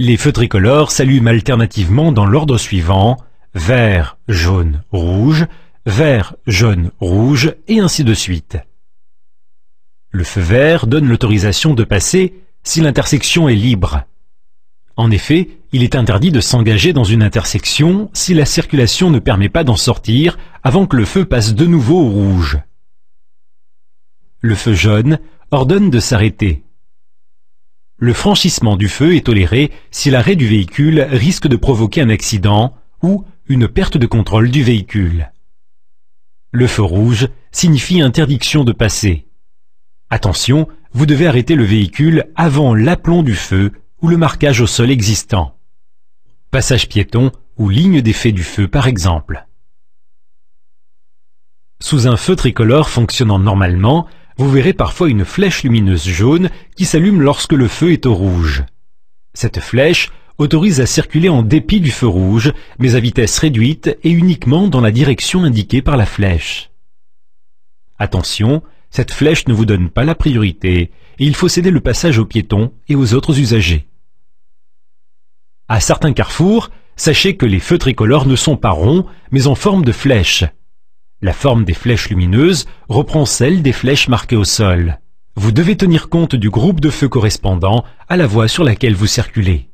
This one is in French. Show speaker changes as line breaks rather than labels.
Les feux tricolores s'allument alternativement dans l'ordre suivant vert, jaune, rouge, vert, jaune, rouge, et ainsi de suite. Le feu vert donne l'autorisation de passer si l'intersection est libre. En effet, il est interdit de s'engager dans une intersection si la circulation ne permet pas d'en sortir avant que le feu passe de nouveau au rouge. Le feu jaune ordonne de s'arrêter. Le franchissement du feu est toléré si l'arrêt du véhicule risque de provoquer un accident ou une perte de contrôle du véhicule. Le feu rouge signifie interdiction de passer. Attention, vous devez arrêter le véhicule avant l'aplomb du feu ou le marquage au sol existant. Passage piéton ou ligne d'effet du feu par exemple. Sous un feu tricolore fonctionnant normalement, vous verrez parfois une flèche lumineuse jaune qui s'allume lorsque le feu est au rouge. Cette flèche autorise à circuler en dépit du feu rouge, mais à vitesse réduite et uniquement dans la direction indiquée par la flèche. Attention, cette flèche ne vous donne pas la priorité et il faut céder le passage aux piétons et aux autres usagers. À certains carrefours, sachez que les feux tricolores ne sont pas ronds, mais en forme de flèche. La forme des flèches lumineuses reprend celle des flèches marquées au sol. Vous devez tenir compte du groupe de feu correspondant à la voie sur laquelle vous circulez.